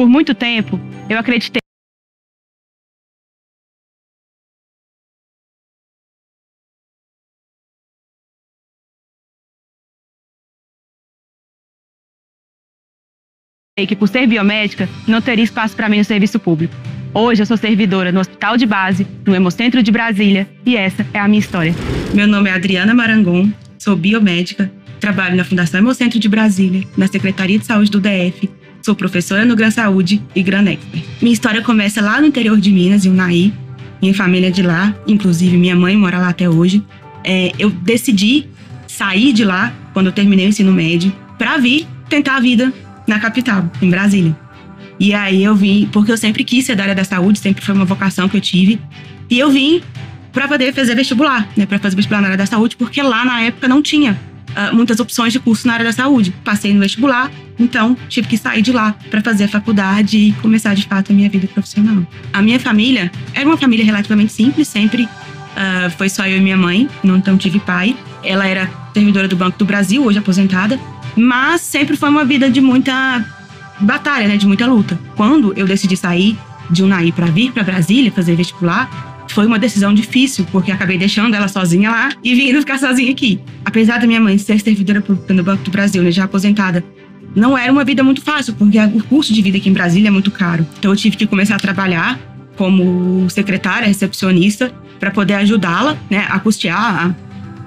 Por muito tempo, eu acreditei. que por ser biomédica não teria espaço para mim no serviço público. Hoje eu sou servidora no Hospital de Base, no Hemocentro de Brasília, e essa é a minha história. Meu nome é Adriana Marangon, sou biomédica, trabalho na Fundação Hemocentro de Brasília, na Secretaria de Saúde do DF Sou professora no Gran Saúde e Gran Expert. Minha história começa lá no interior de Minas, em Unai. Minha família é de lá, inclusive minha mãe mora lá até hoje. É, eu decidi sair de lá quando eu terminei o ensino médio para vir tentar a vida na capital, em Brasília. E aí eu vim, porque eu sempre quis ser da área da saúde, sempre foi uma vocação que eu tive. E eu vim para poder fazer vestibular, né, para fazer vestibular na área da saúde, porque lá na época não tinha uh, muitas opções de curso na área da saúde. Passei no vestibular, então tive que sair de lá para fazer a faculdade e começar de fato a minha vida profissional. A minha família era uma família relativamente simples, sempre uh, foi só eu e minha mãe, não então tive pai. Ela era servidora do Banco do Brasil, hoje aposentada, mas sempre foi uma vida de muita batalha, né, de muita luta. Quando eu decidi sair de Unai para vir para Brasília fazer vestibular, foi uma decisão difícil, porque acabei deixando ela sozinha lá e vindo ficar sozinha aqui. Apesar da minha mãe ser servidora pública no Banco do Brasil, né, já aposentada, não era uma vida muito fácil, porque o custo de vida aqui em Brasília é muito caro. Então eu tive que começar a trabalhar como secretária, recepcionista, para poder ajudá-la né, a custear a,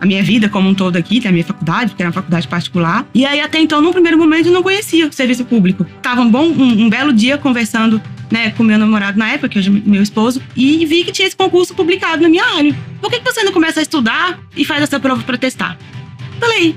a minha vida como um todo aqui, é a minha faculdade, porque era uma faculdade particular. E aí, até então, no primeiro momento, eu não conhecia o serviço público. Tava um bom, um, um belo dia conversando né, com meu namorado na época, que hoje é meu esposo, e vi que tinha esse concurso publicado na minha área. Por que, você não começa a estudar e faz essa prova para testar? Falei,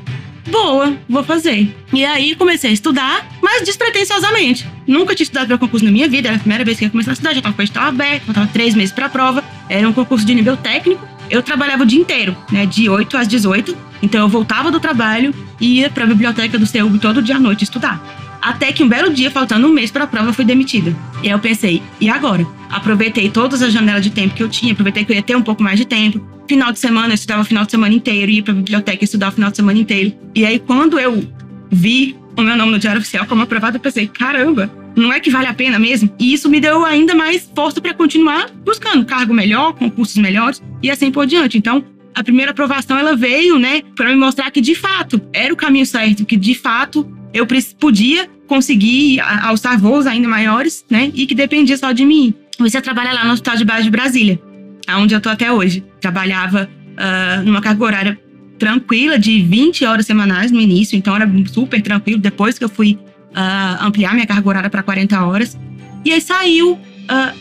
boa, vou fazer. E aí comecei a estudar, mas despretensiosamente. Nunca tinha estudado para concurso na minha vida, era a primeira vez que eu comecei a estudar, já estava com a edital aberta, faltava três meses para a prova. Era um concurso de nível técnico. Eu trabalhava o dia inteiro, né, de 8 às 18. Então eu voltava do trabalho e ia para a biblioteca do CEUB todo dia à noite estudar. Até que um belo dia, faltando um mês para a prova, eu fui demitida. E aí eu pensei, e agora? Aproveitei todas as janelas de tempo que eu tinha, aproveitei que eu ia ter um pouco mais de tempo. Final de semana, eu estudava o final de semana inteiro, ia para a biblioteca estudar o final de semana inteiro. E aí, quando eu vi o meu nome no Diário Oficial como aprovado, eu pensei, caramba, não é que vale a pena mesmo? E isso me deu ainda mais força para continuar buscando cargo melhor, concursos melhores e assim por diante. Então, a primeira aprovação ela veio, né, para me mostrar que de fato era o caminho certo, que de fato eu podia conseguir alçar voos ainda maiores, né? E que dependia só de mim. Você trabalha lá no Hospital de Base de Brasília, aonde eu tô até hoje. Trabalhava uh, numa carga horária tranquila de 20 horas semanais no início, então era super tranquilo. Depois que eu fui uh, ampliar minha carga horária para 40 horas. E aí saiu uh,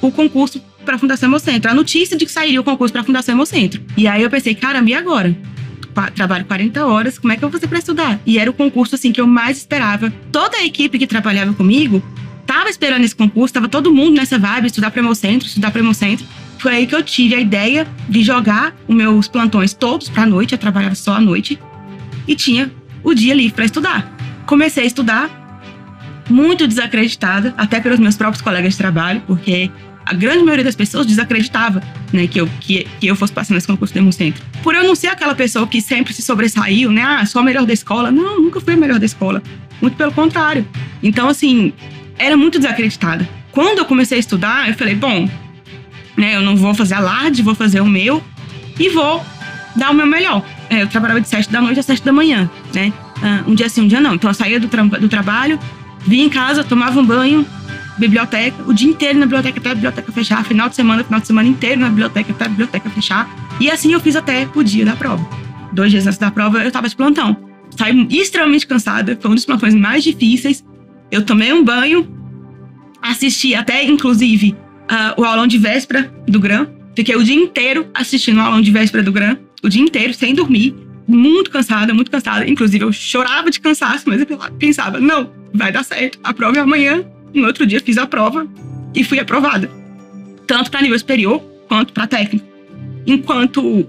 o concurso para a Fundação Hemocentro, a notícia de que sairia o concurso para a Fundação Hemocentro. E aí eu pensei, caramba, e agora? trabalho 40 horas, como é que eu vou fazer para estudar? E era o concurso assim que eu mais esperava. Toda a equipe que trabalhava comigo tava esperando esse concurso, tava todo mundo nessa vibe, estudar para meu centro, estudar para meu centro. Foi aí que eu tive a ideia de jogar os meus plantões todos para a noite, eu trabalhava só à noite e tinha o dia livre para estudar. Comecei a estudar muito desacreditada, até pelos meus próprios colegas de trabalho, porque a grande maioria das pessoas desacreditava né, que, eu, que, que eu fosse passar nesse concurso do centro Por eu não ser aquela pessoa que sempre se sobressaiu, né? Ah, sou a melhor da escola. Não, nunca fui a melhor da escola. Muito pelo contrário. Então, assim, era muito desacreditada. Quando eu comecei a estudar, eu falei, bom, né, eu não vou fazer alarde, vou fazer o meu e vou dar o meu melhor. É, eu trabalhava de 7 da noite a 7 da manhã, né? Ah, um dia sim, um dia não. Então eu saía do, tra do trabalho, vinha em casa, tomava um banho, biblioteca, o dia inteiro na biblioteca até a biblioteca fechar, final de semana, final de semana inteiro na biblioteca até a biblioteca fechar. E assim eu fiz até o dia da prova. Dois dias antes da prova eu estava de plantão. Saí extremamente cansada, foi um dos plantões mais difíceis. Eu tomei um banho, assisti até, inclusive, uh, o aulão de véspera do GRAM. Fiquei o dia inteiro assistindo o aulão de véspera do GRAM, o dia inteiro, sem dormir. Muito cansada, muito cansada. Inclusive, eu chorava de cansaço, mas eu pensava, não, vai dar certo, a prova é amanhã, no outro dia fiz a prova e fui aprovada, tanto para nível superior quanto para técnico. Enquanto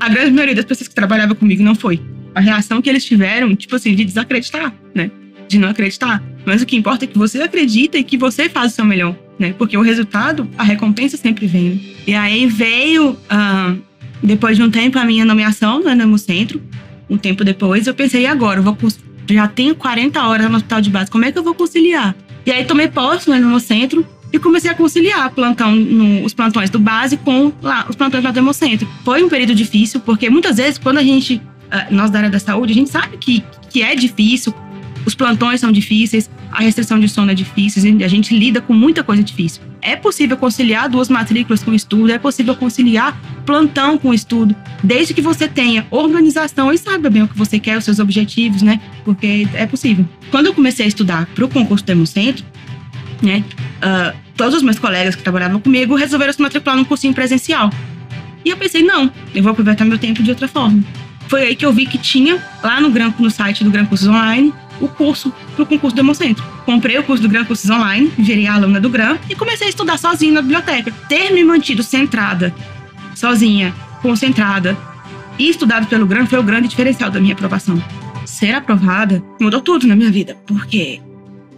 a grande maioria das pessoas que trabalhavam comigo não foi. A reação que eles tiveram, tipo assim, de desacreditar, né? De não acreditar. Mas o que importa é que você acredita e que você faz o seu melhor, né? Porque o resultado, a recompensa sempre vem. Né? E aí veio, uh, depois de um tempo, a minha nomeação né, no Anamo Centro. Um tempo depois, eu pensei, e agora? Eu vou, já tenho 40 horas no hospital de base, como é que eu vou conciliar? E aí tomei posse no Hemocentro e comecei a conciliar plantão no, os plantões do base com lá, os plantões lá do Hemocentro. Foi um período difícil, porque muitas vezes, quando a gente, eh, nós da área da saúde, a gente sabe que, que é difícil, os plantões são difíceis, a restrição de sono é difícil, a gente lida com muita coisa difícil. É possível conciliar duas matrículas com estudo, é possível conciliar plantão com estudo, desde que você tenha organização e saiba bem o que você quer, os seus objetivos, né? Porque é possível. Quando eu comecei a estudar para o concurso do Hemocentro, né? Uh, todos os meus colegas que trabalhavam comigo resolveram se matricular num cursinho presencial. E eu pensei, não, eu vou aproveitar meu tempo de outra forma. Foi aí que eu vi que tinha lá no, no site do Gran Cursos Online o curso para o concurso do Hemocentro. Comprei o curso do Gran Cursos Online, virei a aluna do Gran e comecei a estudar sozinha na biblioteca. Ter me mantido centrada, sozinha, concentrada e estudado pelo Gran foi o grande diferencial da minha aprovação. Ser aprovada mudou tudo na minha vida, porque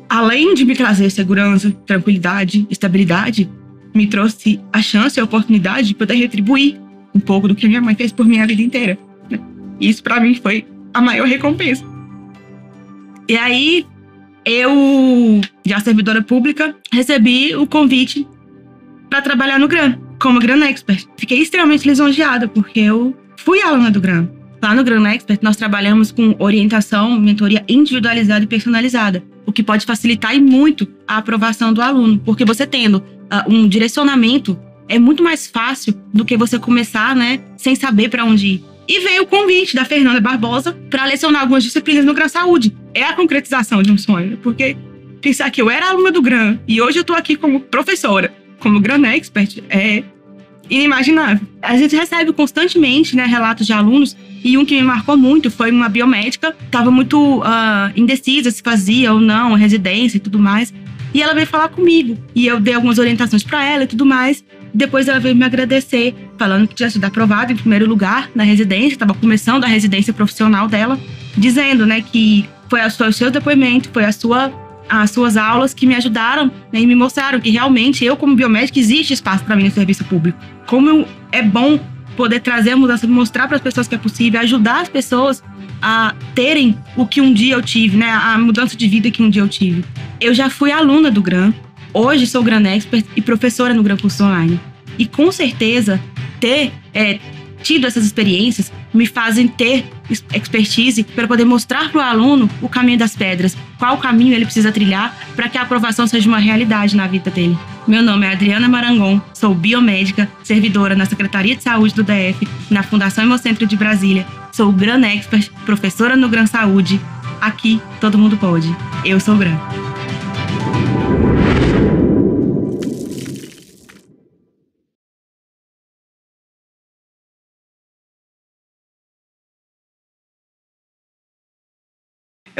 além de me trazer segurança, tranquilidade, estabilidade, me trouxe a chance e a oportunidade de poder retribuir um pouco do que minha mãe fez por minha vida inteira. Né? Isso para mim foi a maior recompensa. E aí, eu, já servidora pública, recebi o convite para trabalhar no GRAM, como GRAM Expert. Fiquei extremamente lisonjeada, porque eu fui aluna do GRAM. Lá no GRAM Expert, nós trabalhamos com orientação, mentoria individualizada e personalizada, o que pode facilitar e muito a aprovação do aluno, porque você tendo uh, um direcionamento é muito mais fácil do que você começar, né, sem saber para onde ir. E veio o convite da Fernanda Barbosa para lecionar algumas disciplinas no Gran Saúde. É a concretização de um sonho, porque pensar que eu era aluna do Gran e hoje eu estou aqui como professora, como Gran Expert, é inimaginável. A gente recebe constantemente né, relatos de alunos e um que me marcou muito foi uma biomédica, estava muito uh, indecisa se fazia ou não residência e tudo mais. E ela veio falar comigo e eu dei algumas orientações para ela e tudo mais. Depois ela veio me agradecer falando que tinha sido aprovado em primeiro lugar na residência, estava começando a residência profissional dela, dizendo, né, que foi, a, o seu depoimento, foi a sua as suas aulas que me ajudaram né, e me mostraram que realmente eu, como biomédica, existe espaço para mim no serviço público. Como é bom poder trazer mudança, mostrar para as pessoas que é possível, ajudar as pessoas a terem o que um dia eu tive, né, a mudança de vida que um dia eu tive. Eu já fui aluna do GRAM, hoje sou GRAM Expert e professora no GRAM Curso Online. E com certeza, ter é, tido essas experiências me fazem ter expertise para poder mostrar para o aluno o caminho das pedras, qual caminho ele precisa trilhar para que a aprovação seja uma realidade na vida dele. Meu nome é Adriana Marangon, sou biomédica, servidora na Secretaria de Saúde do DF, na Fundação Hemocentro de Brasília, sou Gran Expert, professora no Gran Saúde. Aqui todo mundo pode. Eu sou Gran.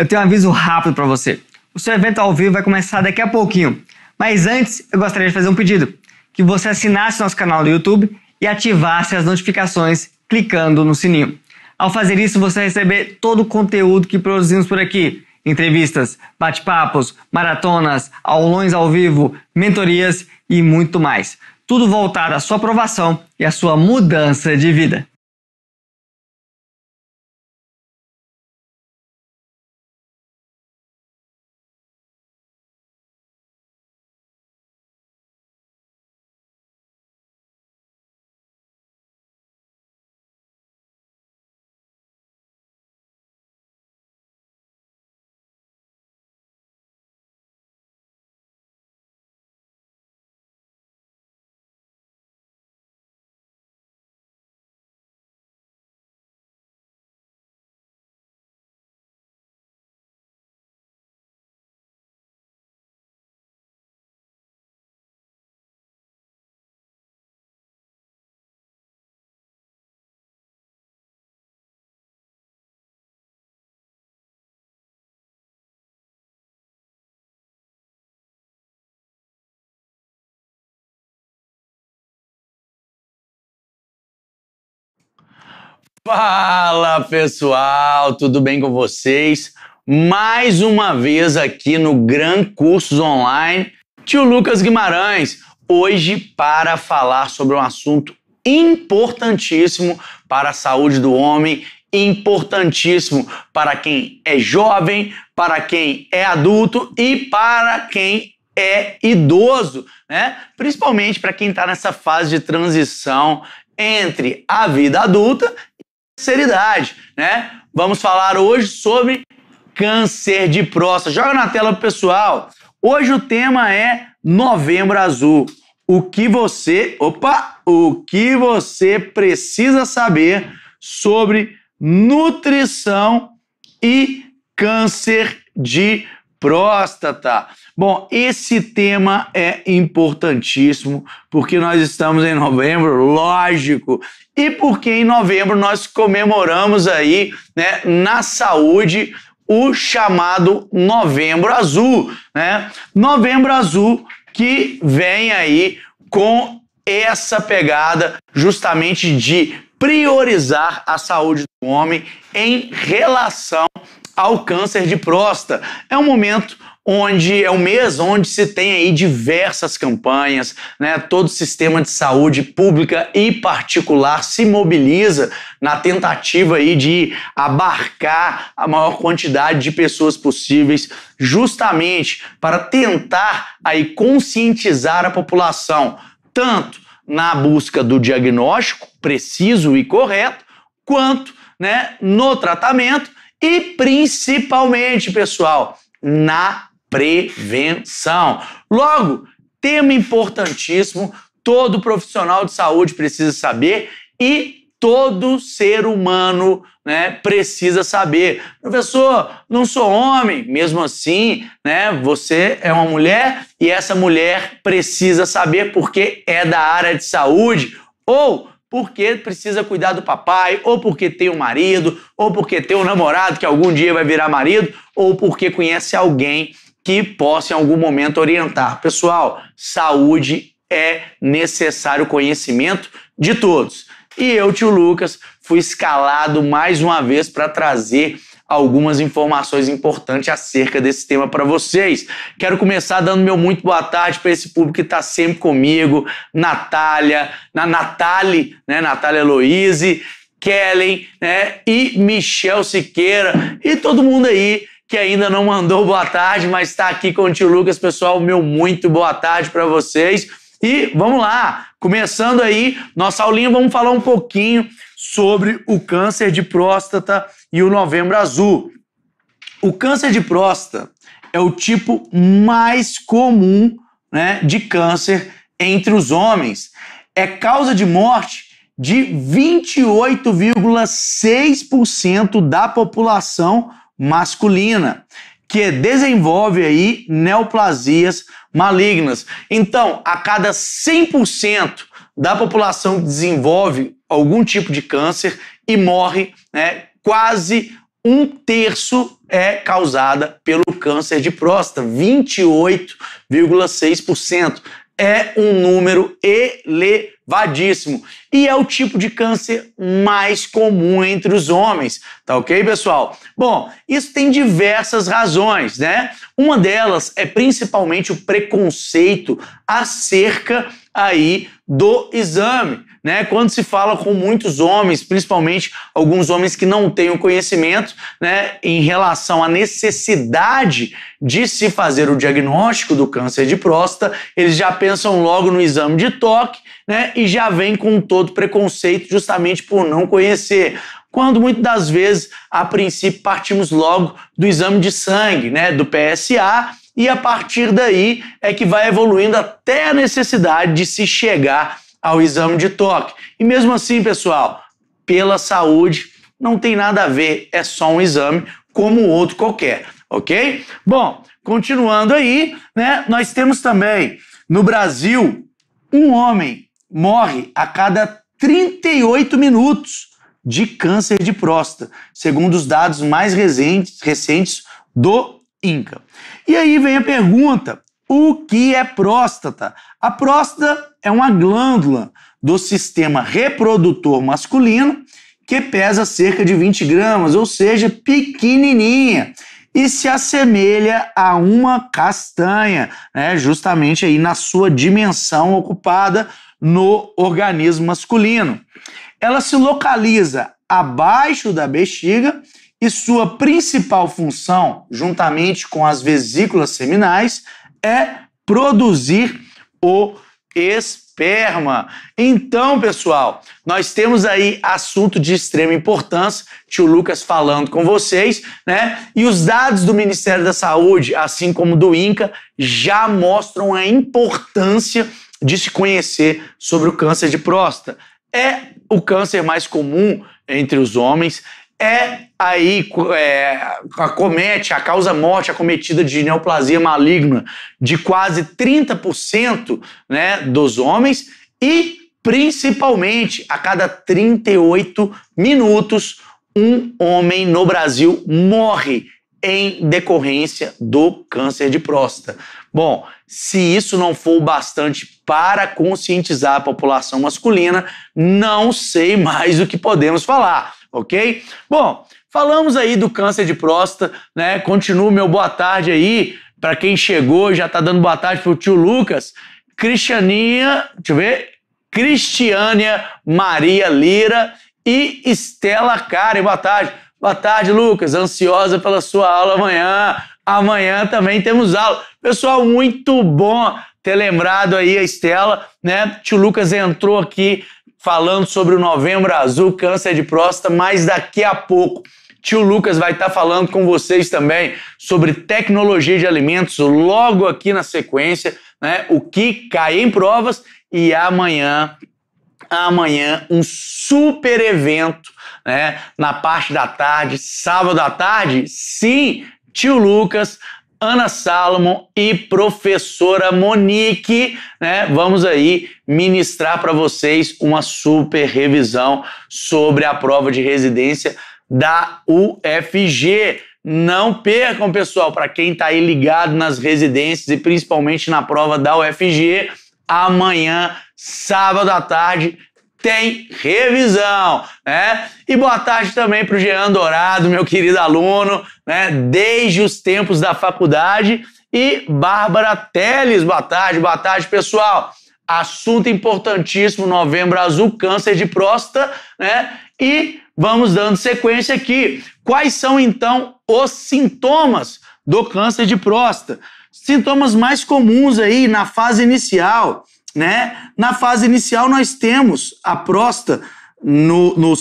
eu tenho um aviso rápido para você. O seu evento ao vivo vai começar daqui a pouquinho. Mas antes, eu gostaria de fazer um pedido: que você assinasse nosso canal do YouTube e ativasse as notificações clicando no sininho. Ao fazer isso, você vai receber todo o conteúdo que produzimos por aqui: entrevistas, bate-papos, maratonas, aulões ao vivo, mentorias e muito mais. Tudo voltado à sua aprovação e à sua mudança de vida. Fala pessoal, tudo bem com vocês? Mais uma vez aqui no Gran Cursos Online, tio Lucas Guimarães, hoje para falar sobre um assunto importantíssimo para a saúde do homem, importantíssimo para quem é jovem, para quem é adulto e para quem é idoso, né? Principalmente para quem está nessa fase de transição entre a vida adulta seriedade, né? Vamos falar hoje sobre câncer de próstata. Joga na tela pessoal. Hoje o tema é Novembro Azul. O que você, opa, o que você precisa saber sobre nutrição e câncer de próstata. Bom, esse tema é importantíssimo porque nós estamos em novembro, lógico, e porque em novembro nós comemoramos aí, né, na saúde o chamado Novembro Azul, né? Novembro Azul que vem aí com essa pegada justamente de priorizar a saúde do homem em relação ao câncer de próstata. É um momento onde é o mês onde se tem aí diversas campanhas, né? Todo o sistema de saúde pública e particular se mobiliza na tentativa aí de abarcar a maior quantidade de pessoas possíveis, justamente para tentar aí conscientizar a população, tanto na busca do diagnóstico preciso e correto, quanto, né, no tratamento e principalmente, pessoal, na prevenção. Logo, tema importantíssimo, todo profissional de saúde precisa saber e todo ser humano né, precisa saber. Professor, não sou homem, mesmo assim, né, você é uma mulher e essa mulher precisa saber porque é da área de saúde ou porque precisa cuidar do papai, ou porque tem um marido, ou porque tem um namorado que algum dia vai virar marido, ou porque conhece alguém que possa em algum momento orientar. Pessoal, saúde é necessário conhecimento de todos. E eu, tio Lucas, fui escalado mais uma vez para trazer algumas informações importantes acerca desse tema para vocês. Quero começar dando meu muito boa tarde para esse público que está sempre comigo, Natália, na Natali, né, Natália Eloise, Kellen, né, e Michel Siqueira e todo mundo aí que ainda não mandou boa tarde, mas está aqui com o tio Lucas. Pessoal, meu muito boa tarde para vocês. E vamos lá, começando aí nossa aulinha, vamos falar um pouquinho sobre o câncer de próstata e o Novembro Azul. O câncer de próstata é o tipo mais comum né, de câncer entre os homens. É causa de morte de 28,6% da população masculina, que desenvolve aí neoplasias malignas. Então, a cada 100% da população que desenvolve algum tipo de câncer e morre, né, quase um terço é causada pelo câncer de próstata, 28,6%. É um número elevado vadíssimo. E é o tipo de câncer mais comum entre os homens, tá ok, pessoal? Bom, isso tem diversas razões, né? Uma delas é principalmente o preconceito acerca aí do exame. Né? Quando se fala com muitos homens, principalmente alguns homens que não têm o conhecimento, né, em relação à necessidade de se fazer o diagnóstico do câncer de próstata, eles já pensam logo no exame de toque, né, e já vem com todo preconceito justamente por não conhecer quando muitas das vezes, a princípio, partimos logo do exame de sangue, né, do PSA, e a partir daí é que vai evoluindo até a necessidade de se chegar ao exame de toque. E mesmo assim, pessoal, pela saúde não tem nada a ver, é só um exame como outro qualquer, ok? Bom, continuando aí, né? Nós temos também no Brasil um homem morre a cada 38 minutos de câncer de próstata, segundo os dados mais recentes, recentes do INCA. E aí vem a pergunta: o que é próstata? A próstata é uma glândula do sistema reprodutor masculino que pesa cerca de 20 gramas, ou seja, pequenininha e se assemelha a uma castanha, né? justamente aí na sua dimensão ocupada no organismo masculino. Ela se localiza abaixo da bexiga e sua principal função, juntamente com as vesículas seminais, é produzir o esperma. Então, pessoal, nós temos aí assunto de extrema importância, tio Lucas falando com vocês, né? E os dados do Ministério da Saúde, assim como do INCA, já mostram a importância de se conhecer sobre o câncer de próstata. É o câncer mais comum entre os homens é aí é, acomete, a causa morte acometida de neoplasia maligna de quase 30% né, dos homens e principalmente a cada 38 minutos um homem no Brasil morre em decorrência do câncer de próstata. Bom, se isso não for o bastante para conscientizar a população masculina, não sei mais o que podemos falar ok? Bom, falamos aí do câncer de próstata, né? Continuo meu boa tarde aí para quem chegou, já tá dando boa tarde pro tio Lucas. Cristianinha, deixa eu ver, Cristiânia Maria Lira e Estela Karen, boa tarde. Boa tarde, Lucas. Ansiosa pela sua aula amanhã. Amanhã também temos aula. Pessoal, muito bom ter lembrado aí a Estela, né? Tio Lucas entrou aqui falando sobre o Novembro Azul, câncer de próstata, mas daqui a pouco tio Lucas vai estar tá falando com vocês também sobre tecnologia de alimentos logo aqui na sequência, né? O que cai em provas e amanhã amanhã um super evento, né, na parte da tarde, sábado à tarde. Sim, tio Lucas Ana Salomon e professora Monique, né? Vamos aí ministrar para vocês uma super revisão sobre a prova de residência da UFG. Não percam, pessoal, para quem está aí ligado nas residências e principalmente na prova da UFG, amanhã, sábado à tarde, tem revisão, né? E boa tarde também para o Jean Dourado, meu querido aluno, né? Desde os tempos da faculdade. E Bárbara Teles, boa tarde, boa tarde, pessoal. Assunto importantíssimo, novembro azul, câncer de próstata, né? E vamos dando sequência aqui. Quais são então os sintomas do câncer de próstata? Sintomas mais comuns aí na fase inicial né? Na fase inicial, nós temos a próstata, no, no,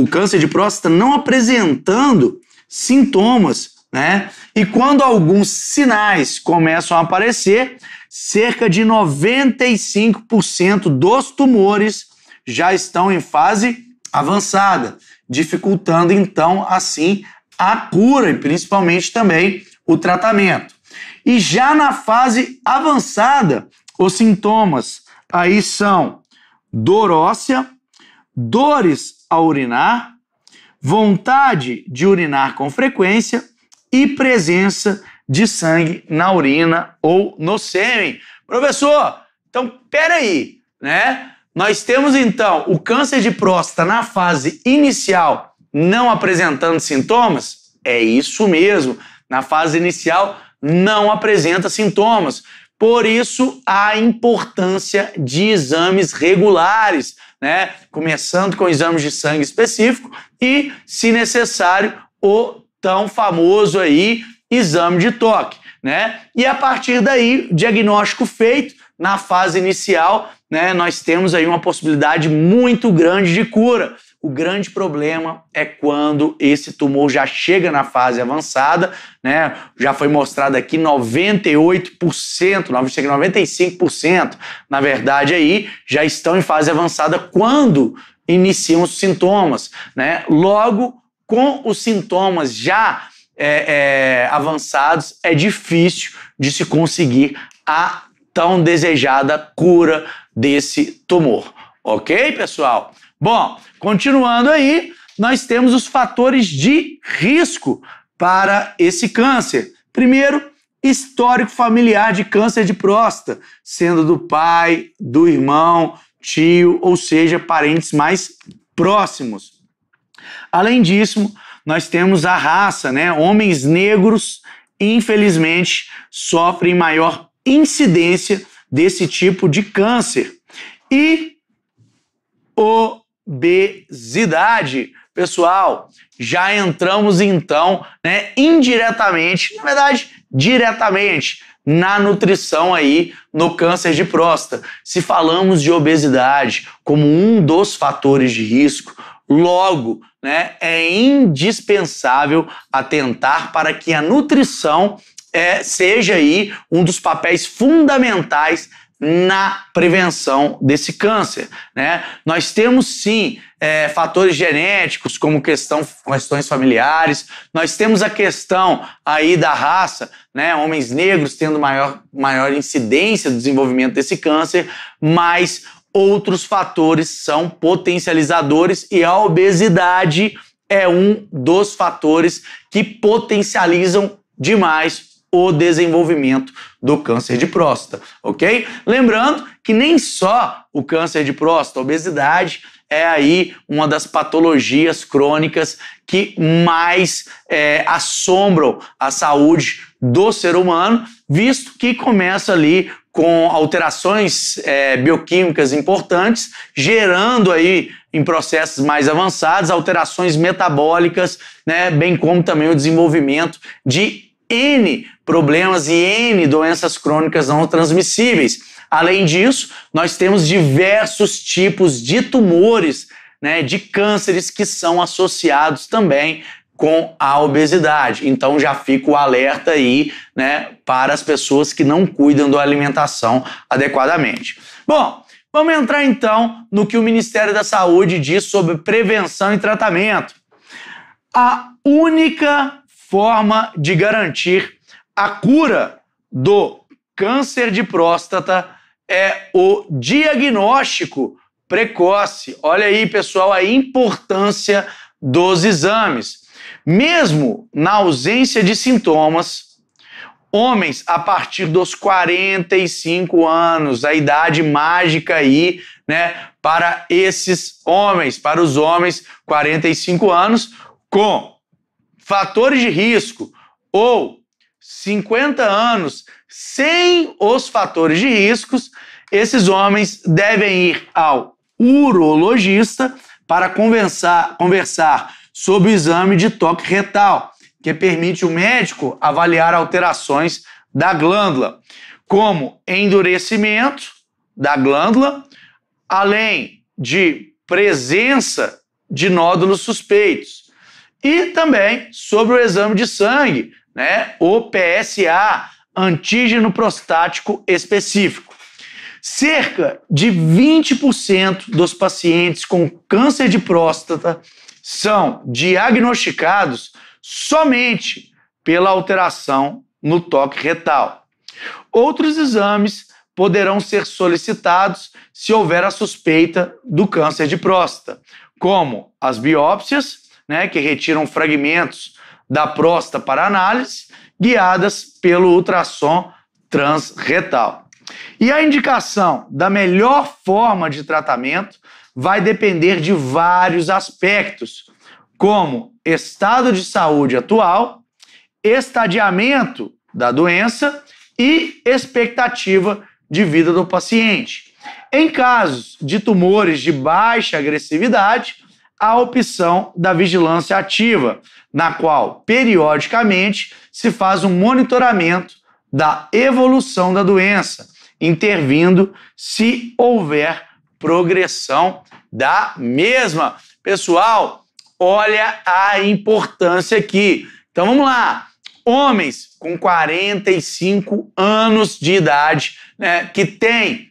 o câncer de próstata não apresentando sintomas, né? E quando alguns sinais começam a aparecer, cerca de 95% dos tumores já estão em fase avançada, dificultando então assim a cura e principalmente também o tratamento. E já na fase avançada, os sintomas aí são dor óssea, dores ao urinar, vontade de urinar com frequência e presença de sangue na urina ou no sêmen. Professor, então peraí, né? Nós temos então o câncer de próstata na fase inicial não apresentando sintomas? É isso mesmo. Na fase inicial não apresenta sintomas. Por isso, a importância de exames regulares, né? Começando com exames de sangue específico e, se necessário, o tão famoso aí exame de toque, né? E a partir daí, diagnóstico feito na fase inicial, né? Nós temos aí uma possibilidade muito grande de cura. O grande problema é quando esse tumor já chega na fase avançada, né? Já foi mostrado aqui 98%, 95%, na verdade aí, já estão em fase avançada quando iniciam os sintomas, né? Logo com os sintomas já é, é, avançados, é difícil de se conseguir a tão desejada cura desse tumor. Ok, pessoal? Bom, Continuando aí, nós temos os fatores de risco para esse câncer. Primeiro, histórico familiar de câncer de próstata, sendo do pai, do irmão, tio, ou seja, parentes mais próximos. Além disso, nós temos a raça, né? Homens negros, infelizmente, sofrem maior incidência desse tipo de câncer. E o obesidade. Pessoal, já entramos então, né, indiretamente, na verdade, diretamente na nutrição aí no câncer de próstata. Se falamos de obesidade como um dos fatores de risco, logo, né, é indispensável atentar para que a nutrição é, seja aí um dos papéis fundamentais na prevenção desse câncer. Né? Nós temos sim é, fatores genéticos, como questão, questões familiares, nós temos a questão aí da raça, né? homens negros tendo maior, maior incidência do desenvolvimento desse câncer, mas outros fatores são potencializadores e a obesidade é um dos fatores que potencializam demais o desenvolvimento do câncer de próstata, ok? Lembrando que nem só o câncer de próstata, a obesidade, é aí uma das patologias crônicas que mais é, assombram a saúde do ser humano, visto que começa ali com alterações é, bioquímicas importantes, gerando aí em processos mais avançados alterações metabólicas, né, bem como também o desenvolvimento de N problemas e N doenças crônicas não transmissíveis. Além disso, nós temos diversos tipos de tumores, né, de cânceres que são associados também com a obesidade. Então já fica o alerta aí, né, para as pessoas que não cuidam da alimentação adequadamente. Bom, vamos entrar então no que o Ministério da Saúde diz sobre prevenção e tratamento. A única forma de garantir a cura do câncer de próstata é o diagnóstico precoce. Olha aí, pessoal, a importância dos exames. Mesmo na ausência de sintomas, homens a partir dos 45 anos, a idade mágica aí, né, para esses homens, para os homens 45 anos com fatores de risco ou 50 anos, sem os fatores de riscos, esses homens devem ir ao urologista para conversar, conversar sobre o exame de toque retal, que permite o médico avaliar alterações da glândula, como endurecimento da glândula, além de presença de nódulos suspeitos, e também sobre o exame de sangue né? O PSA, antígeno prostático específico. Cerca de 20% dos pacientes com câncer de próstata são diagnosticados somente pela alteração no toque retal. Outros exames poderão ser solicitados se houver a suspeita do câncer de próstata, como as biópsias, né, que retiram fragmentos da próstata para análise, guiadas pelo ultrassom transretal. E a indicação da melhor forma de tratamento vai depender de vários aspectos, como estado de saúde atual, estadiamento da doença e expectativa de vida do paciente. Em casos de tumores de baixa agressividade, a opção da vigilância ativa, na qual, periodicamente, se faz um monitoramento da evolução da doença, intervindo se houver progressão da mesma. Pessoal, olha a importância aqui. Então vamos lá. Homens com 45 anos de idade, né, que têm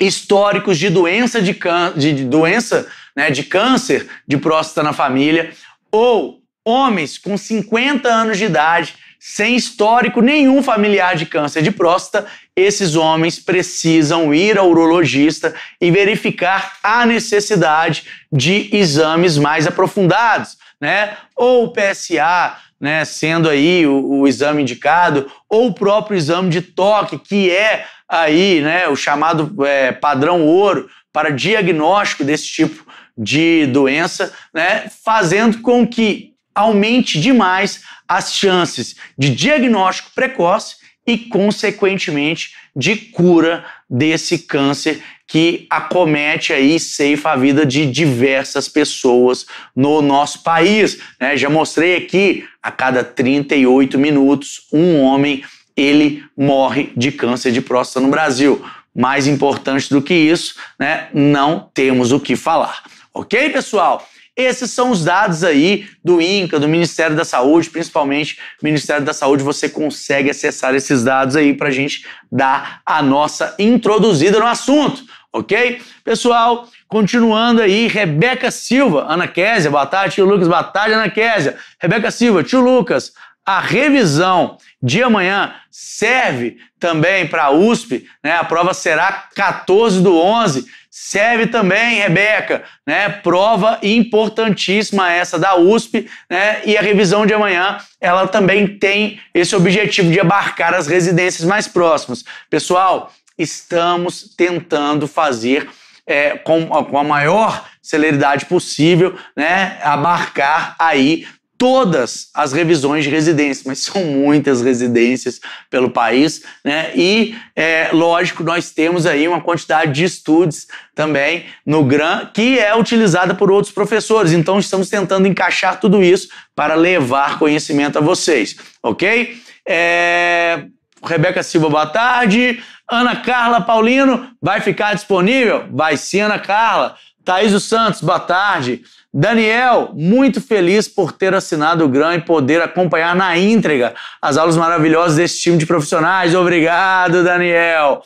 históricos de doença de, can de, doença né, de câncer de próstata na família, ou homens com 50 anos de idade, sem histórico nenhum familiar de câncer de próstata, esses homens precisam ir ao urologista e verificar a necessidade de exames mais aprofundados, né? Ou o PSA, né, sendo aí o, o exame indicado, ou o próprio exame de toque, que é aí né, o chamado é, padrão ouro para diagnóstico desse tipo de doença, né, fazendo com que aumente demais as chances de diagnóstico precoce e, consequentemente, de cura desse câncer que acomete aí ceifa a vida de diversas pessoas no nosso país. Né? Já mostrei aqui, a cada 38 minutos, um homem ele morre de câncer de próstata no Brasil. Mais importante do que isso, né? Não temos o que falar. Ok, pessoal? Esses são os dados aí do INCA, do Ministério da Saúde, principalmente Ministério da Saúde. Você consegue acessar esses dados aí para a gente dar a nossa introduzida no assunto, ok? Pessoal, continuando aí, Rebeca Silva, Ana Késia, boa tarde, tio Lucas, boa tarde, Ana Késia. Rebeca Silva, tio Lucas, a revisão de amanhã serve também para a USP, né? a prova será 14 do 11. Serve também, Rebeca, né? prova importantíssima essa da USP, né? e a revisão de amanhã ela também tem esse objetivo de abarcar as residências mais próximas. Pessoal, estamos tentando fazer é, com, com a maior celeridade possível, né, abarcar aí todas as revisões de residência, mas são muitas residências pelo país, né? E, é, lógico, nós temos aí uma quantidade de estudos também no GRAM, que é utilizada por outros professores. Então, estamos tentando encaixar tudo isso para levar conhecimento a vocês, ok? É... Rebeca Silva, boa tarde. Ana Carla Paulino, vai ficar disponível? Vai sim, Ana Carla. Thaís dos Santos, boa tarde. Daniel, muito feliz por ter assinado o GRAM e poder acompanhar na íntegra as aulas maravilhosas desse time de profissionais. Obrigado, Daniel.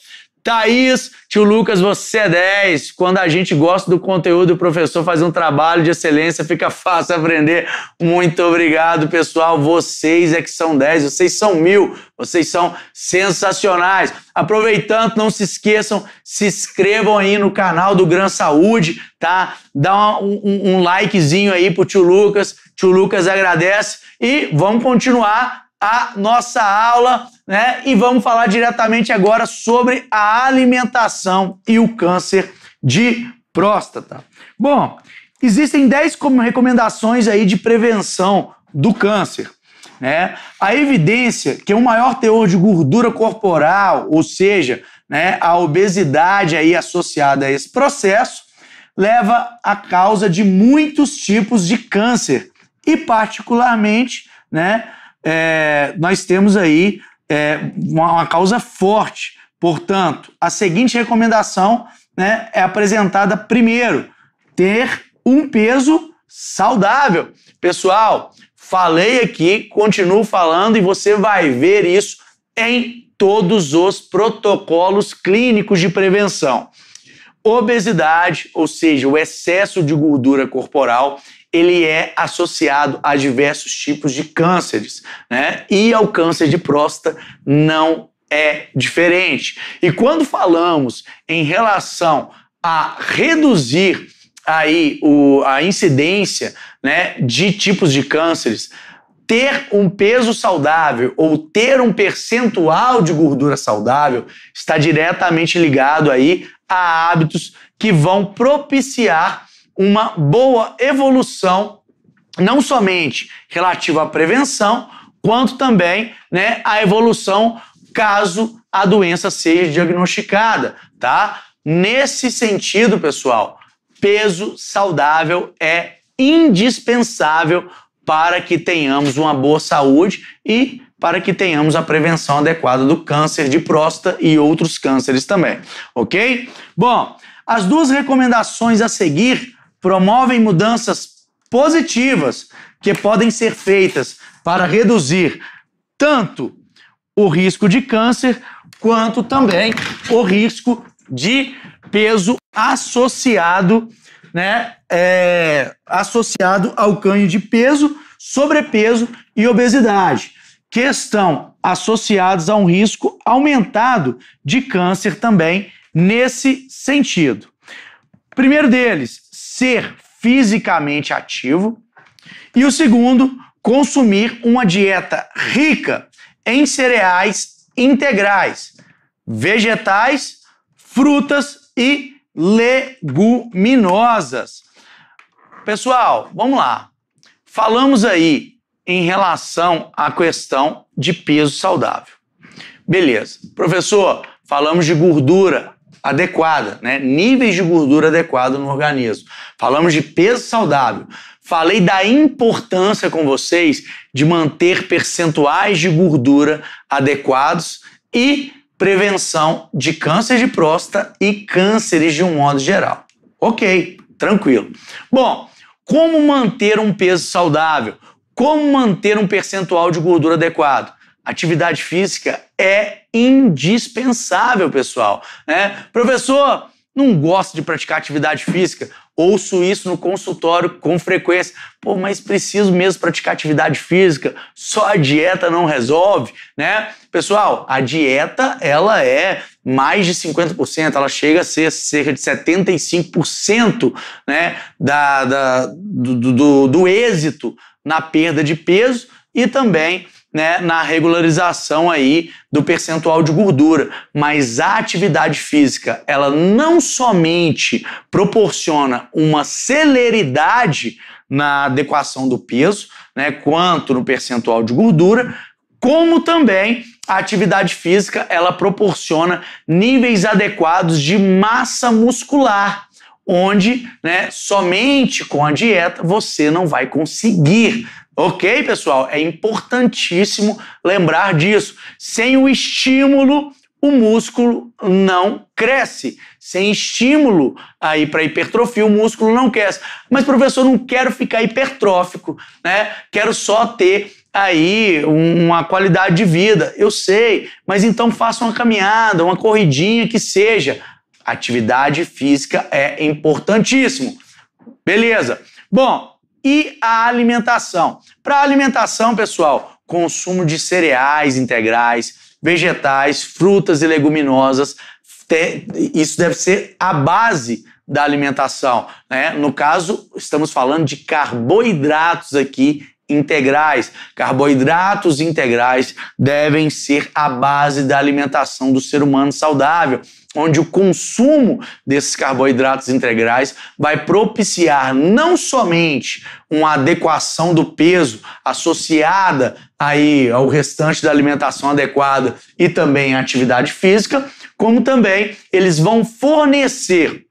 Thaís, tá tio Lucas, você é 10. Quando a gente gosta do conteúdo, o professor faz um trabalho de excelência, fica fácil aprender. Muito obrigado, pessoal. Vocês é que são 10, vocês são mil, vocês são sensacionais. Aproveitando, não se esqueçam, se inscrevam aí no canal do Gran Saúde, tá? Dá um, um, um likezinho aí pro tio Lucas. Tio Lucas agradece. E vamos continuar a nossa aula né? E vamos falar diretamente agora sobre a alimentação e o câncer de próstata. Bom, existem 10 recomendações aí de prevenção do câncer. Né? A evidência que o maior teor de gordura corporal, ou seja, né, a obesidade aí associada a esse processo, leva à causa de muitos tipos de câncer. E, particularmente, né, é, nós temos aí é, uma, uma causa forte. Portanto, a seguinte recomendação né, é apresentada primeiro: ter um peso saudável. Pessoal, falei aqui, continuo falando e você vai ver isso em todos os protocolos clínicos de prevenção. Obesidade, ou seja, o excesso de gordura corporal, ele é associado a diversos tipos de cânceres, né? E ao câncer de próstata não é diferente. E quando falamos em relação a reduzir aí o, a incidência né, de tipos de cânceres, ter um peso saudável ou ter um percentual de gordura saudável está diretamente ligado aí a hábitos que vão propiciar uma boa evolução, não somente relativa à prevenção, quanto também né, à evolução caso a doença seja diagnosticada, tá? Nesse sentido, pessoal, peso saudável é indispensável para que tenhamos uma boa saúde e para que tenhamos a prevenção adequada do câncer de próstata e outros cânceres também, ok? Bom, as duas recomendações a seguir promovem mudanças positivas que podem ser feitas para reduzir tanto o risco de câncer quanto também o risco de peso associado, né, é, associado ao ganho de peso, sobrepeso e obesidade, que estão associados a um risco aumentado de câncer também nesse sentido. Primeiro deles, ser fisicamente ativo. E o segundo, consumir uma dieta rica em cereais integrais, vegetais, frutas e leguminosas. Pessoal, vamos lá. Falamos aí em relação à questão de peso saudável. Beleza. Professor, falamos de gordura, adequada, né? níveis de gordura adequado no organismo. Falamos de peso saudável. Falei da importância com vocês de manter percentuais de gordura adequados e prevenção de câncer de próstata e cânceres de um modo geral. Ok, tranquilo. Bom, como manter um peso saudável? Como manter um percentual de gordura adequado? Atividade física é indispensável, pessoal. Né? Professor, não gosto de praticar atividade física. Ouço isso no consultório com frequência. Pô, mas preciso mesmo praticar atividade física. Só a dieta não resolve, né? Pessoal, a dieta, ela é mais de 50%, ela chega a ser cerca de 75% né, da, da do, do, do êxito na perda de peso e também né, na regularização aí do percentual de gordura. Mas a atividade física, ela não somente proporciona uma celeridade na adequação do peso, né, quanto no percentual de gordura, como também a atividade física, ela proporciona níveis adequados de massa muscular, onde, né, somente com a dieta você não vai conseguir Ok, pessoal? É importantíssimo lembrar disso. Sem o estímulo, o músculo não cresce. Sem estímulo aí para hipertrofia, o músculo não cresce. Mas, professor, não quero ficar hipertrófico, né? Quero só ter aí uma qualidade de vida. Eu sei, mas então faça uma caminhada, uma corridinha que seja. Atividade física é importantíssimo. Beleza. Bom, e a alimentação. Para a alimentação, pessoal, consumo de cereais integrais, vegetais, frutas e leguminosas, isso deve ser a base da alimentação. Né? No caso, estamos falando de carboidratos aqui integrais. Carboidratos integrais devem ser a base da alimentação do ser humano saudável onde o consumo desses carboidratos integrais vai propiciar não somente uma adequação do peso associada aí ao restante da alimentação adequada e também à atividade física, como também eles vão fornecer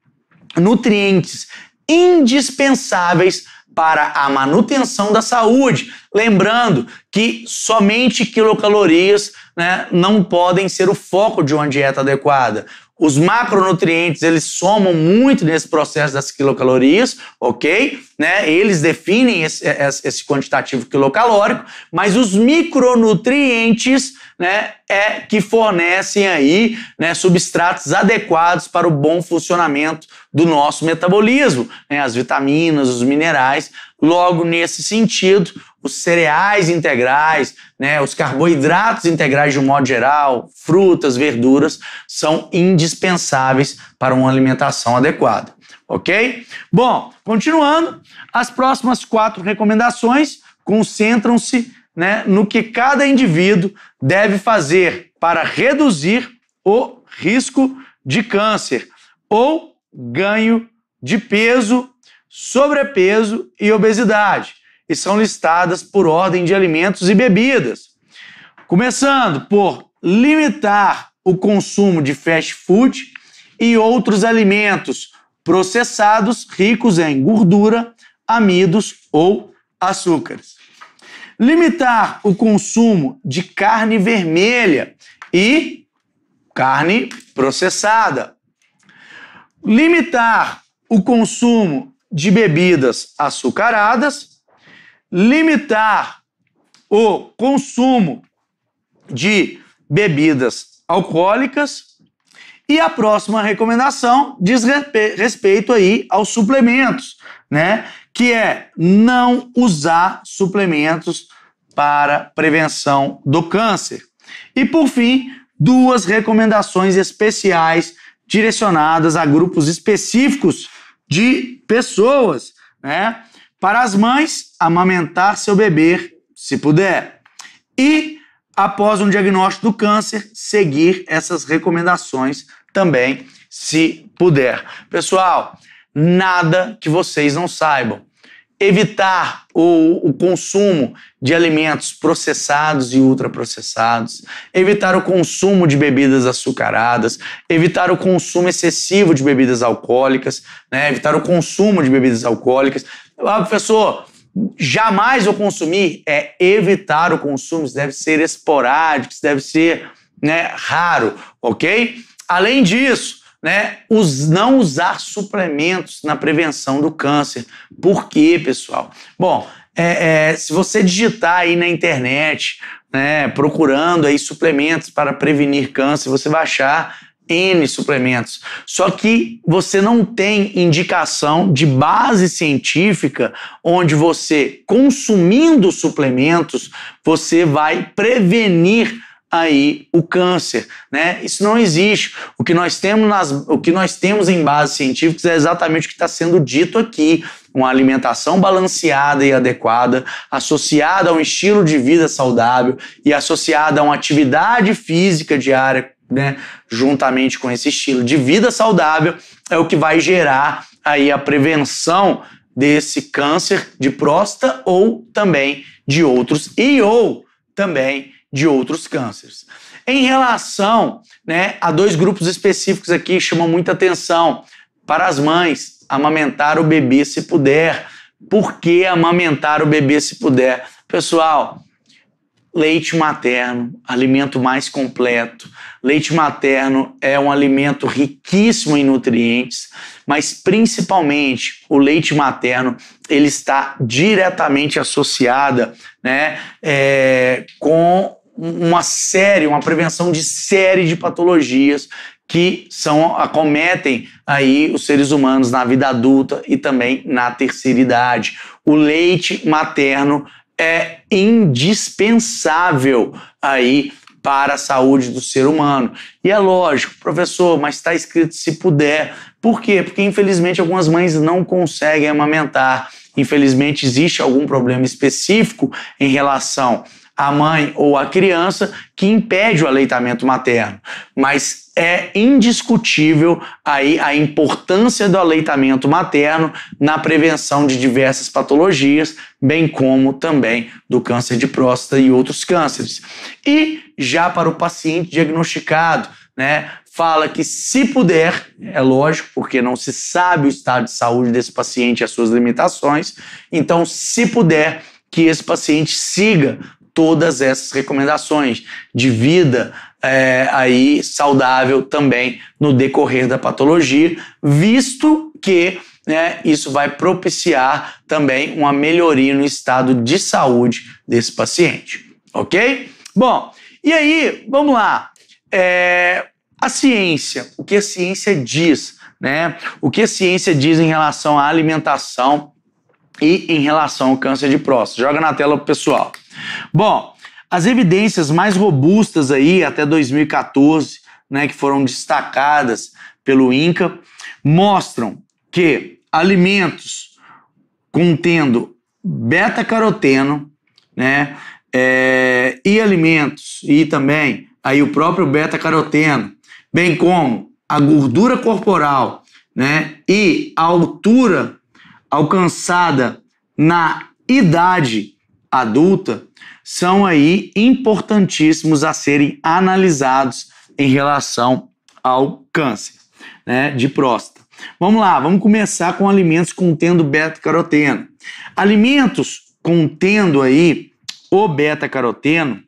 nutrientes indispensáveis para a manutenção da saúde. Lembrando que somente quilocalorias né, não podem ser o foco de uma dieta adequada. Os macronutrientes, eles somam muito nesse processo das quilocalorias, ok? Né? Eles definem é, esse, esse quantitativo quilocalórico, mas os micronutrientes né, é que fornecem aí né, substratos adequados para o bom funcionamento do nosso metabolismo, né, as vitaminas, os minerais. Logo, nesse sentido, os cereais integrais, né, os carboidratos integrais de um modo geral, frutas, verduras, são indispensáveis para uma alimentação adequada. Ok? Bom, continuando, as próximas quatro recomendações concentram-se né, no que cada indivíduo deve fazer para reduzir o risco de câncer ou ganho de peso, sobrepeso e obesidade e são listadas por ordem de alimentos e bebidas. Começando por limitar o consumo de fast food e outros alimentos processados ricos em gordura, amidos ou açúcares. Limitar o consumo de carne vermelha e carne processada. Limitar o consumo de bebidas açucaradas limitar o consumo de bebidas alcoólicas. E a próxima recomendação diz respeito aí aos suplementos, né? Que é não usar suplementos para prevenção do câncer. E por fim, duas recomendações especiais direcionadas a grupos específicos de pessoas, né? Para as mães, amamentar seu bebê, se puder. E, após um diagnóstico do câncer, seguir essas recomendações também, se puder. Pessoal, nada que vocês não saibam. Evitar o, o consumo de alimentos processados e ultraprocessados, evitar o consumo de bebidas açucaradas, evitar o consumo excessivo de bebidas alcoólicas, né? evitar o consumo de bebidas alcoólicas, ah, professor, jamais eu consumir é evitar o consumo, isso deve ser esporádico, isso deve ser né, raro, ok? Além disso, né, os não usar suplementos na prevenção do câncer. Por quê, pessoal? Bom, é, é, se você digitar aí na internet, né, procurando aí suplementos para prevenir câncer, você vai achar N suplementos. Só que você não tem indicação de base científica onde você, consumindo suplementos, você vai prevenir aí o câncer, né? Isso não existe. O que nós temos nas, o que nós temos em bases científicas é exatamente o que está sendo dito aqui: uma alimentação balanceada e adequada, associada a um estilo de vida saudável e associada a uma atividade física diária né, juntamente com esse estilo de vida saudável, é o que vai gerar aí a prevenção desse câncer de próstata ou também de outros e ou também de outros cânceres. Em relação né, a dois grupos específicos aqui chamam muita atenção para as mães amamentar o bebê se puder. Por que amamentar o bebê se puder? Pessoal, leite materno, alimento mais completo, Leite materno é um alimento riquíssimo em nutrientes, mas principalmente o leite materno ele está diretamente associada, né, é, com uma série, uma prevenção de série de patologias que são acometem aí os seres humanos na vida adulta e também na terceira idade. O leite materno é indispensável aí para a saúde do ser humano. E é lógico, professor, mas está escrito se puder. Por quê? Porque infelizmente algumas mães não conseguem amamentar. Infelizmente existe algum problema específico em relação a mãe ou a criança que impede o aleitamento materno. Mas é indiscutível aí a importância do aleitamento materno na prevenção de diversas patologias, bem como também do câncer de próstata e outros cânceres. E já para o paciente diagnosticado, né, fala que se puder, é lógico, porque não se sabe o estado de saúde desse paciente e as suas limitações, então se puder que esse paciente siga todas essas recomendações de vida é, aí saudável também no decorrer da patologia, visto que né, isso vai propiciar também uma melhoria no estado de saúde desse paciente, ok? Bom, e aí, vamos lá. É, a ciência, o que a ciência diz, né? O que a ciência diz em relação à alimentação e em relação ao câncer de próstata? Joga na tela pro pessoal. Bom, as evidências mais robustas aí até 2014, né, que foram destacadas pelo INCA, mostram que alimentos contendo beta-caroteno, né, é, e alimentos e também aí o próprio beta-caroteno, bem como a gordura corporal, né, e a altura alcançada na idade adulta são aí importantíssimos a serem analisados em relação ao câncer né, de próstata. Vamos lá, vamos começar com alimentos contendo beta-caroteno. Alimentos contendo aí o beta-caroteno,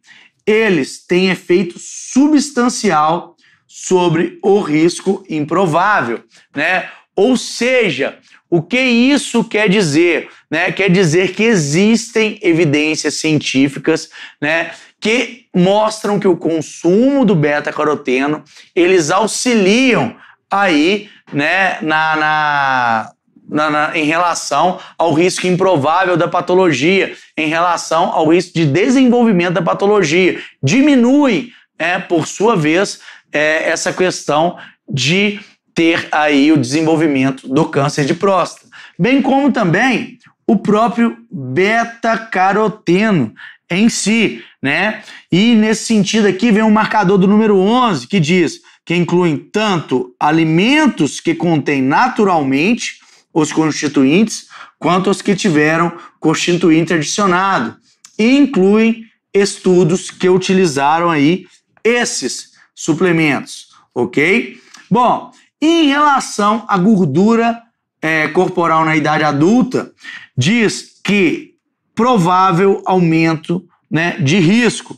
eles têm efeito substancial sobre o risco improvável, né? Ou seja, o que isso quer dizer? Né? Quer dizer que existem evidências científicas né, que mostram que o consumo do beta-caroteno eles auxiliam aí né, na, na, na, na, em relação ao risco improvável da patologia, em relação ao risco de desenvolvimento da patologia. Diminui, né, por sua vez, é, essa questão de ter aí o desenvolvimento do câncer de próstata, bem como também o próprio beta-caroteno em si, né? E nesse sentido aqui vem o um marcador do número 11 que diz que incluem tanto alimentos que contêm naturalmente os constituintes quanto os que tiveram constituinte adicionado e incluem estudos que utilizaram aí esses suplementos, ok? Bom, em relação à gordura é, corporal na idade adulta, diz que provável aumento né, de risco.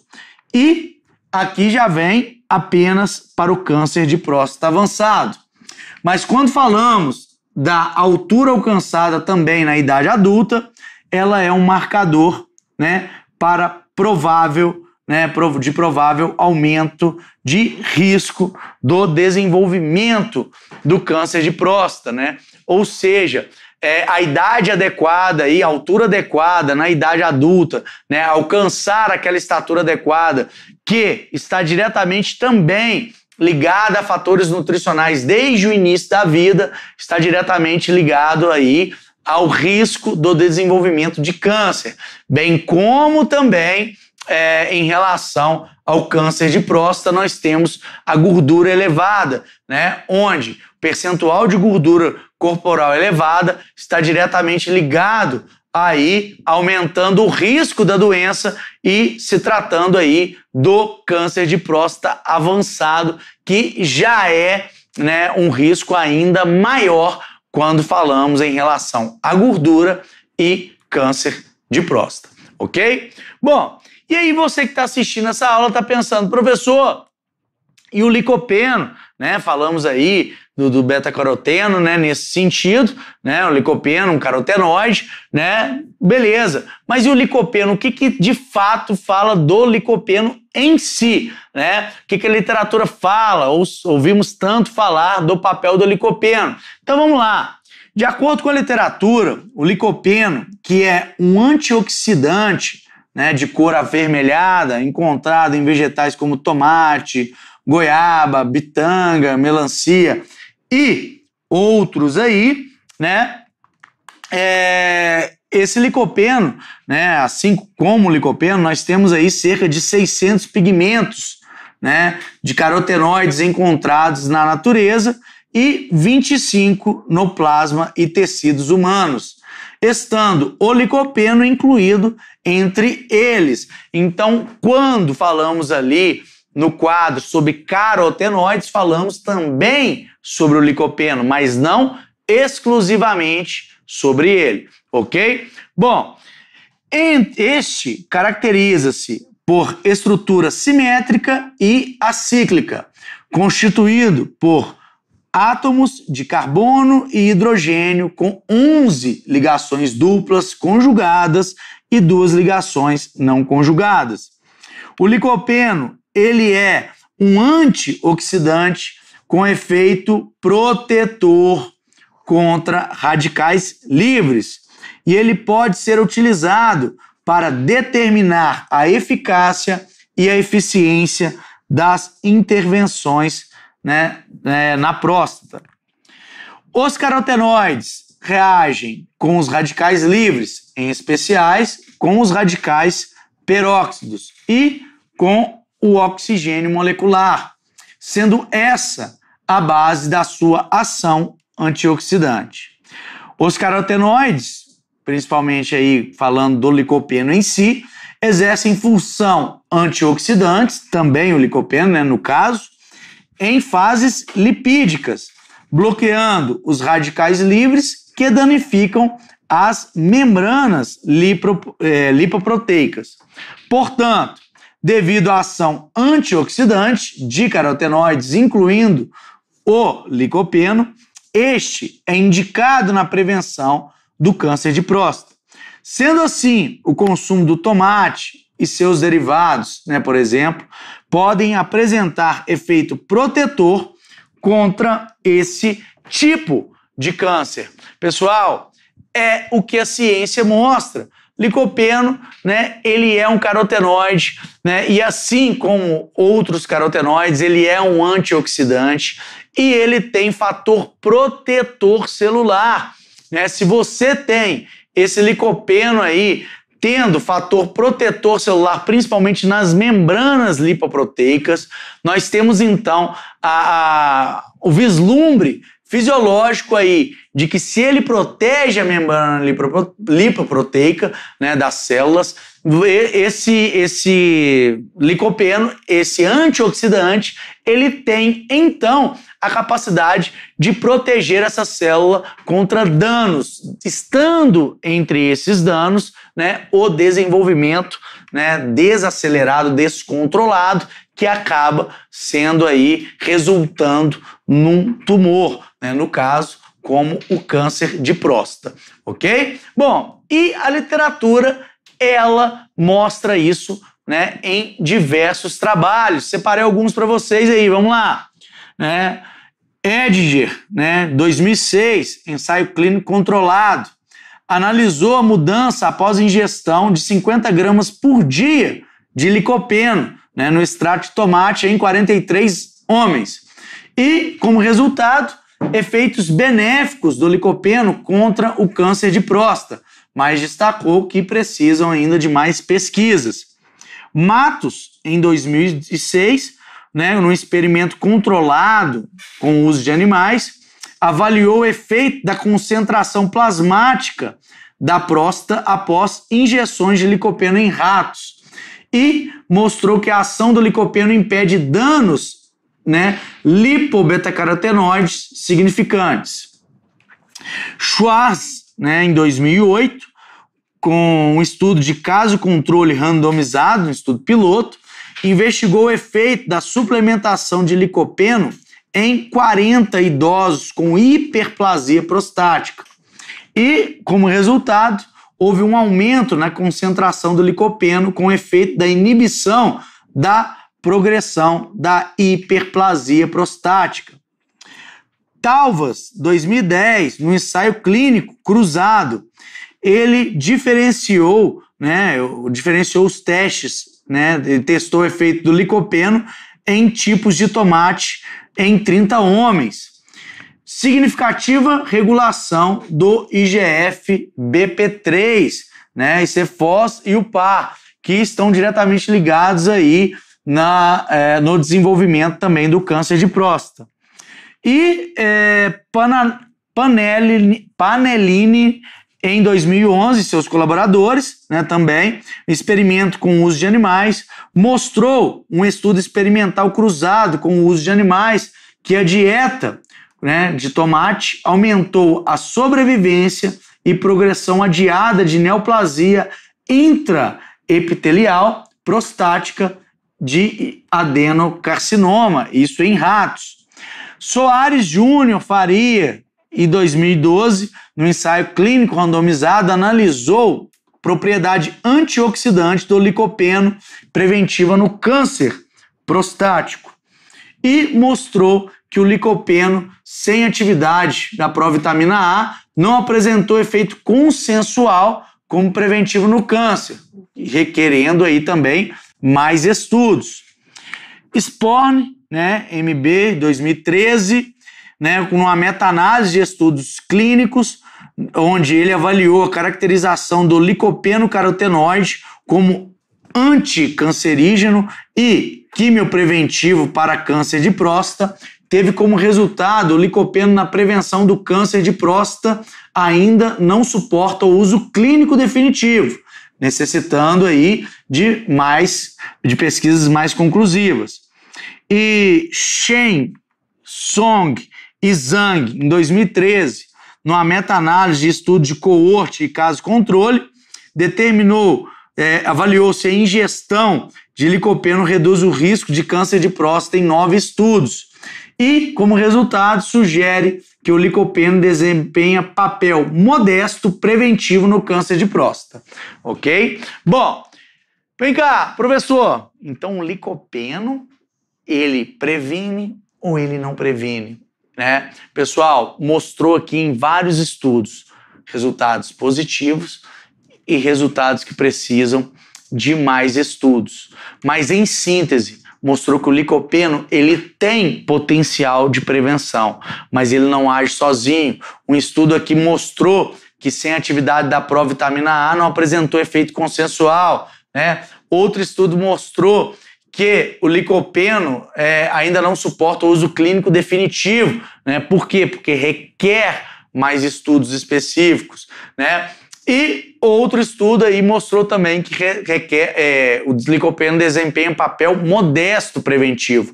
E aqui já vem apenas para o câncer de próstata avançado. Mas quando falamos da altura alcançada também na idade adulta, ela é um marcador né, para provável né, de provável aumento de risco do desenvolvimento do câncer de próstata, né? Ou seja, é, a idade adequada e a altura adequada na idade adulta, né, alcançar aquela estatura adequada, que está diretamente também ligada a fatores nutricionais desde o início da vida, está diretamente ligado aí ao risco do desenvolvimento de câncer, bem como também é, em relação ao câncer de próstata, nós temos a gordura elevada, né? onde o percentual de gordura corporal elevada está diretamente ligado aí aumentando o risco da doença e se tratando aí do câncer de próstata avançado, que já é né, um risco ainda maior quando falamos em relação à gordura e câncer de próstata, ok? Bom, e aí você que está assistindo essa aula está pensando, professor, e o licopeno, né? Falamos aí do, do beta-caroteno, né? Nesse sentido, né? O licopeno, um carotenoide, né? Beleza. Mas e o licopeno? O que, que de fato fala do licopeno em si, né? O que, que a literatura fala? Ou, ouvimos tanto falar do papel do licopeno. Então vamos lá. De acordo com a literatura, o licopeno, que é um antioxidante, né, de cor avermelhada, encontrado em vegetais como tomate, goiaba, bitanga, melancia e outros aí, né? É, esse licopeno, né, assim como o licopeno, nós temos aí cerca de 600 pigmentos, né, de carotenoides encontrados na natureza e 25 no plasma e tecidos humanos, estando o licopeno incluído entre eles. Então, quando falamos ali no quadro sobre carotenoides, falamos também sobre o licopeno, mas não exclusivamente sobre ele, ok? Bom, este caracteriza-se por estrutura simétrica e acíclica, constituído por átomos de carbono e hidrogênio com 11 ligações duplas conjugadas e duas ligações não conjugadas. O licopeno, ele é um antioxidante com efeito protetor contra radicais livres e ele pode ser utilizado para determinar a eficácia e a eficiência das intervenções né, é, na próstata. Os carotenoides reagem com os radicais livres, em especiais com os radicais peróxidos e com o oxigênio molecular, sendo essa a base da sua ação antioxidante. Os carotenoides, principalmente aí falando do licopeno em si, exercem função antioxidante também o licopeno, né, no caso, em fases lipídicas, bloqueando os radicais livres que danificam as membranas lipo, é, lipoproteicas. Portanto, devido à ação antioxidante de carotenoides, incluindo o licopeno, este é indicado na prevenção do câncer de próstata. Sendo assim, o consumo do tomate e seus derivados, né, por exemplo, podem apresentar efeito protetor contra esse tipo de câncer. Pessoal, é o que a ciência mostra. Licopeno, né, ele é um carotenoide, né, e assim como outros carotenoides, ele é um antioxidante e ele tem fator protetor celular. Né? Se você tem esse licopeno aí tendo fator protetor celular, principalmente nas membranas lipoproteicas, nós temos então a, a, o vislumbre fisiológico aí de que se ele protege a membrana lipoproteica né, das células, esse, esse licopeno, esse antioxidante, ele tem então a capacidade de proteger essa célula contra danos, estando entre esses danos né, o desenvolvimento né, desacelerado, descontrolado, que acaba sendo aí resultando num tumor né, no caso, como o câncer de próstata, ok? Bom, e a literatura, ela mostra isso né, em diversos trabalhos. Separei alguns para vocês aí, vamos lá. Né? Edger, né, 2006, ensaio clínico controlado, analisou a mudança após ingestão de 50 gramas por dia de licopeno né, no extrato de tomate em 43 homens. E, como resultado, efeitos benéficos do licopeno contra o câncer de próstata, mas destacou que precisam ainda de mais pesquisas. Matos, em 2006, né, num experimento controlado com o uso de animais, avaliou o efeito da concentração plasmática da próstata após injeções de licopeno em ratos e mostrou que a ação do licopeno impede danos né, lipobetacarotenoides significantes. Schwarz, né, em 2008, com um estudo de caso controle randomizado, um estudo piloto, investigou o efeito da suplementação de licopeno em 40 idosos com hiperplasia prostática. E, como resultado, houve um aumento na concentração do licopeno com efeito da inibição da progressão da hiperplasia prostática. Talvas, 2010, no ensaio clínico cruzado, ele diferenciou, né, diferenciou os testes, né, testou o efeito do licopeno em tipos de tomate em 30 homens. Significativa regulação do IGF-BP3, né, ICFOS e o PAR, que estão diretamente ligados aí na, é, no desenvolvimento também do câncer de próstata. E é, Pana, Panelli, Panellini, em 2011, seus colaboradores né, também, experimento com o uso de animais, mostrou um estudo experimental cruzado com o uso de animais que a dieta né, de tomate aumentou a sobrevivência e progressão adiada de neoplasia intraepitelial prostática de adenocarcinoma, isso em ratos. Soares Júnior Faria, em 2012, no ensaio clínico randomizado, analisou propriedade antioxidante do licopeno preventiva no câncer prostático e mostrou que o licopeno sem atividade da provitamina A não apresentou efeito consensual como preventivo no câncer, requerendo aí também mais estudos. Sporn, né, MB 2013, né, com uma meta-análise de estudos clínicos, onde ele avaliou a caracterização do licopeno carotenoide como anticancerígeno e quimiopreventivo para câncer de próstata, teve como resultado o licopeno na prevenção do câncer de próstata ainda não suporta o uso clínico definitivo, necessitando aí de mais de pesquisas mais conclusivas. E Shen, Song e Zhang, em 2013, numa meta-análise de estudo de coorte e caso controle, determinou, é, avaliou se a ingestão de licopeno reduz o risco de câncer de próstata em nove estudos. E, como resultado, sugere que o licopeno desempenha papel modesto preventivo no câncer de próstata, ok? Bom, vem cá, professor. Então, o licopeno, ele previne ou ele não previne, né? Pessoal, mostrou aqui em vários estudos resultados positivos e resultados que precisam de mais estudos. Mas, em síntese, mostrou que o licopeno ele tem potencial de prevenção, mas ele não age sozinho. Um estudo aqui mostrou que sem atividade da provitamina A não apresentou efeito consensual. Né? Outro estudo mostrou que o licopeno é, ainda não suporta o uso clínico definitivo. Né? Por quê? Porque requer mais estudos específicos. Né? E outro estudo aí mostrou também que requer, é, o deslicopeno desempenha um papel modesto preventivo.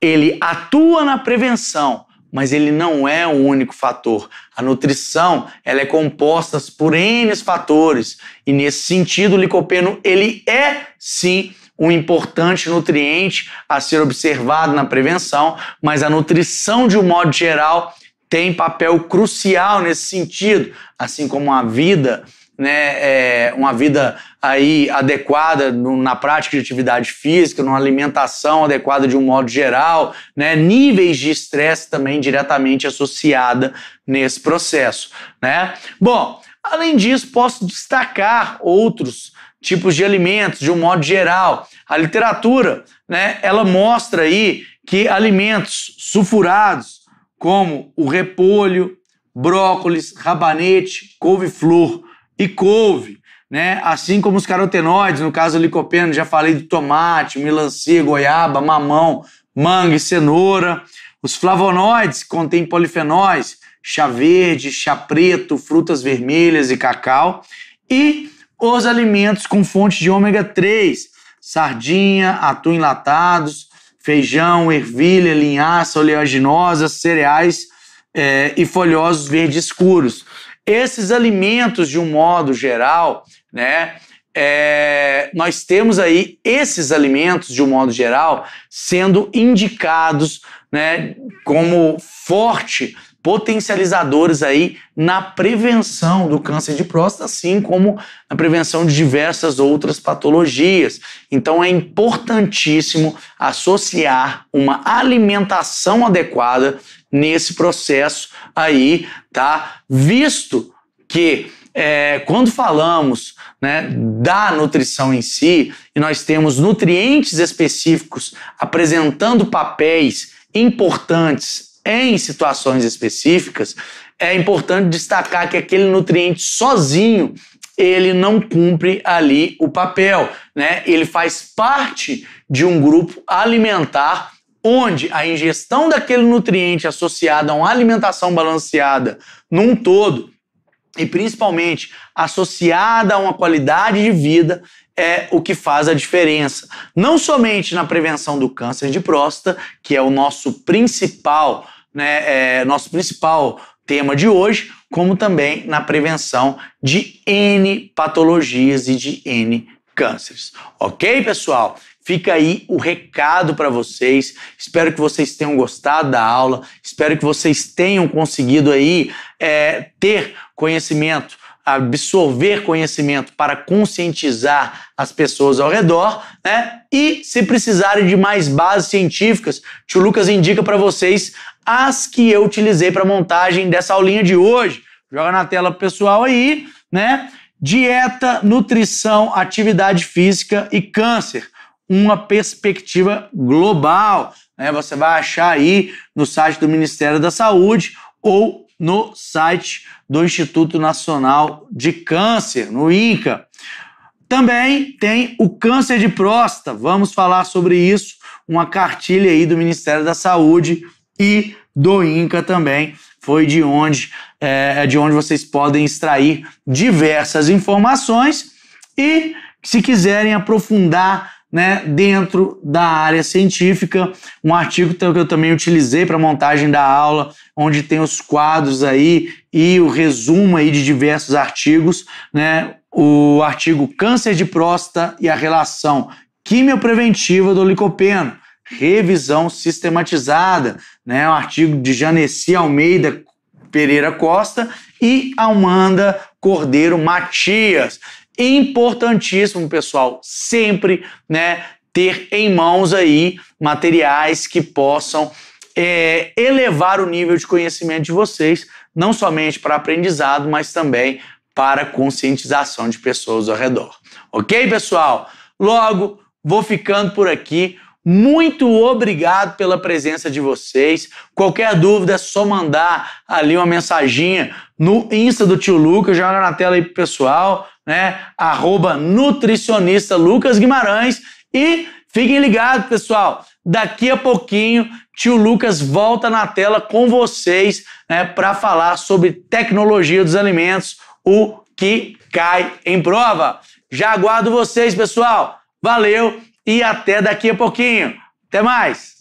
Ele atua na prevenção, mas ele não é o único fator. A nutrição ela é composta por N fatores e nesse sentido o licopeno ele é sim um importante nutriente a ser observado na prevenção, mas a nutrição de um modo geral tem papel crucial nesse sentido, assim como a vida, né, é uma vida aí adequada no, na prática de atividade física, numa alimentação adequada de um modo geral, né, níveis de estresse também diretamente associada nesse processo, né? Bom, além disso, posso destacar outros tipos de alimentos de um modo geral. A literatura, né, ela mostra aí que alimentos sulfurados como o repolho, brócolis, rabanete, couve-flor e couve, né? Assim como os carotenoides, no caso licopeno, já falei do tomate, melancia, goiaba, mamão, manga e cenoura. Os flavonoides contêm polifenóis, chá verde, chá preto, frutas vermelhas e cacau. E os alimentos com fonte de ômega 3, sardinha, atum enlatados, feijão, ervilha, linhaça, oleaginosas, cereais é, e folhosos verdes escuros. Esses alimentos, de um modo geral, né, é, nós temos aí esses alimentos, de um modo geral, sendo indicados né, como forte potencializadores aí na prevenção do câncer de próstata, assim como na prevenção de diversas outras patologias. Então é importantíssimo associar uma alimentação adequada nesse processo aí, tá? Visto que é, quando falamos né, da nutrição em si, e nós temos nutrientes específicos apresentando papéis importantes em situações específicas, é importante destacar que aquele nutriente sozinho ele não cumpre ali o papel, né? Ele faz parte de um grupo alimentar onde a ingestão daquele nutriente associada a uma alimentação balanceada num todo e principalmente associada a uma qualidade de vida é o que faz a diferença, não somente na prevenção do câncer de próstata, que é o nosso principal né, é, nosso principal tema de hoje, como também na prevenção de N patologias e de N cânceres. Ok, pessoal? Fica aí o recado para vocês. Espero que vocês tenham gostado da aula. Espero que vocês tenham conseguido aí é, ter conhecimento absorver conhecimento para conscientizar as pessoas ao redor, né? E se precisarem de mais bases científicas, tio Lucas indica para vocês as que eu utilizei para montagem dessa aulinha de hoje. Joga na tela pro pessoal aí, né? Dieta, nutrição, atividade física e câncer. Uma perspectiva global. Né? Você vai achar aí no site do Ministério da Saúde ou no site do Instituto Nacional de Câncer, no INCA. Também tem o câncer de próstata. Vamos falar sobre isso. Uma cartilha aí do Ministério da Saúde e do Inca também foi de onde é, é de onde vocês podem extrair diversas informações e se quiserem aprofundar né, dentro da área científica, um artigo que eu também utilizei para montagem da aula, onde tem os quadros aí e o resumo aí de diversos artigos, né, o artigo Câncer de próstata e a relação quimiopreventiva do licopeno revisão sistematizada, né? O artigo de Janeci Almeida Pereira Costa e Amanda Cordeiro Matias. Importantíssimo, pessoal, sempre, né, ter em mãos aí materiais que possam é, elevar o nível de conhecimento de vocês, não somente para aprendizado, mas também para conscientização de pessoas ao redor. Ok, pessoal? Logo, vou ficando por aqui. Muito obrigado pela presença de vocês. Qualquer dúvida é só mandar ali uma mensaginha no Insta do tio Lucas, joga na tela aí pro pessoal, né? Arroba nutricionista Lucas Guimarães. E fiquem ligados, pessoal. Daqui a pouquinho, tio Lucas volta na tela com vocês né, para falar sobre tecnologia dos alimentos, o que cai em prova. Já aguardo vocês, pessoal. Valeu! e até daqui a pouquinho. Até mais!